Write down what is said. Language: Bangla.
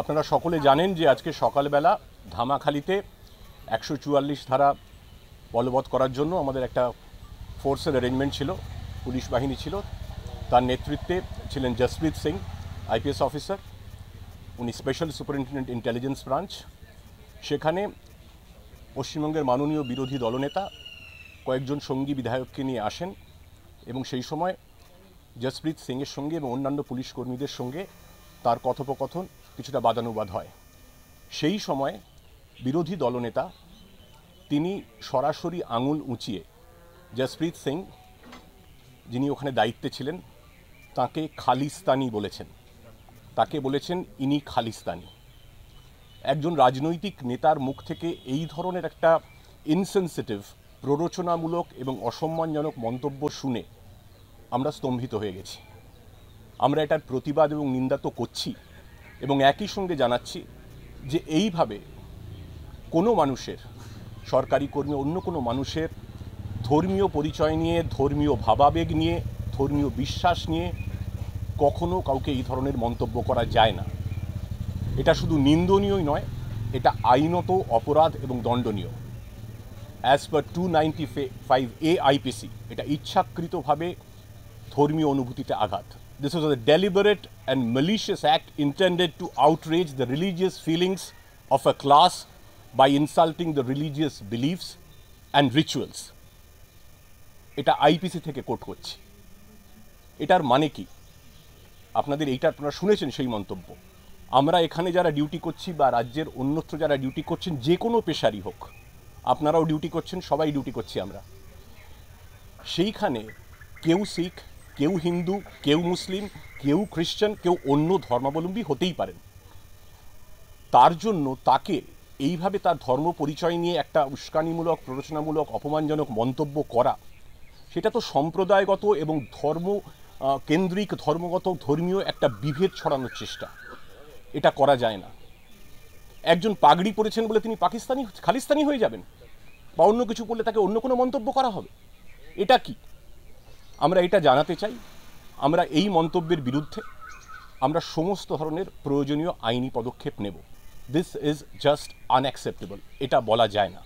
আপনারা সকলে জানেন যে আজকে সকালবেলা ধামাখালিতে একশো চুয়াল্লিশ ধারা বলবৎ করার জন্য আমাদের একটা ফোর্সের অ্যারেঞ্জমেন্ট ছিল পুলিশ বাহিনী ছিল তার নেতৃত্বে ছিলেন জসপ্রীত সিং আইপিএস অফিসার উনি স্পেশাল সুপারিনটেন্ডেন্ট ইন্টেলিজেন্স ব্রাঞ্চ সেখানে পশ্চিমবঙ্গের মাননীয় বিরোধী দলনেতা কয়েকজন সঙ্গী বিধায়ককে নিয়ে আসেন এবং সেই সময় জসপ্রীত সিংয়ের সঙ্গে এবং অন্যান্য পুলিশ কর্মীদের সঙ্গে তার কথোপকথন কিছুটা বাদানুবাদ হয় সেই সময় বিরোধী দলনেতা তিনি সরাসরি আঙুল উঁচিয়ে জসপ্রীত সিং যিনি ওখানে দায়িত্বে ছিলেন তাকে খালিস্তানি বলেছেন তাকে বলেছেন ইনি খালিস্তানি একজন রাজনৈতিক নেতার মুখ থেকে এই ধরনের একটা ইনসেন্সিটিভ প্ররোচনামূলক এবং অসম্মানজনক মন্তব্য শুনে আমরা স্তম্ভিত হয়ে গেছি আমরা এটার প্রতিবাদ এবং নিন্দা তো করছি এবং একই সঙ্গে জানাচ্ছি যে এইভাবে কোনো মানুষের সরকারি কর্মী অন্য কোনো মানুষের ধর্মীয় পরিচয় নিয়ে ধর্মীয় ভাবাবেগ নিয়ে ধর্মীয় বিশ্বাস নিয়ে কখনো কাউকে এই ধরনের মন্তব্য করা যায় না এটা শুধু নিন্দনীয়ই নয় এটা আইনত অপরাধ এবং দণ্ডনীয় as per two ninety five A IPC এটা ইচ্ছাকৃতভাবে ধর্মীয় অনুভূতিতে আঘাত This was a deliberate and malicious act intended to outrage the religious feelings of a class by insulting the religious beliefs and rituals. এটা আইপিসি থেকে কোট করছি এটার মানে কি আপনাদের এইটা আপনারা শুনেছেন সেই মন্তব্য আমরা এখানে যারা ডিউটি করছি বা রাজ্যের অন্যত্র যারা ডিউটি করছেন যে কোনো পেশারই হোক আপনারাও ডিউটি করছেন সবাই ডিউটি করছি আমরা সেইখানে কেউ শিখ কেউ হিন্দু কেউ মুসলিম কেউ খ্রিশ্চান কেউ অন্য ধর্মাবলম্বী হতেই পারেন তার জন্য তাকে এইভাবে তার ধর্ম পরিচয় নিয়ে একটা উস্কানিমূলক প্ররোচনামূলক অপমানজনক মন্তব্য করা সেটা তো সম্প্রদায়গত এবং ধর্ম কেন্দ্রিক ধর্মগত ধর্মীয় একটা বিভেদ ছড়ানোর চেষ্টা এটা করা যায় না একজন পাগড়ি পরেছেন বলে তিনি পাকিস্তানি খালিস্তানি হয়ে যাবেন বা অন্য কিছু করলে তাকে অন্য কোনো মন্তব্য করা হবে এটা কি আমরা এটা জানাতে চাই আমরা এই মন্তব্যের বিরুদ্ধে আমরা সমস্ত ধরনের প্রয়োজনীয় আইনি পদক্ষেপ নেব দিস ইজ জাস্ট আনঅ্যাকসেপ্টেবল এটা বলা যায় না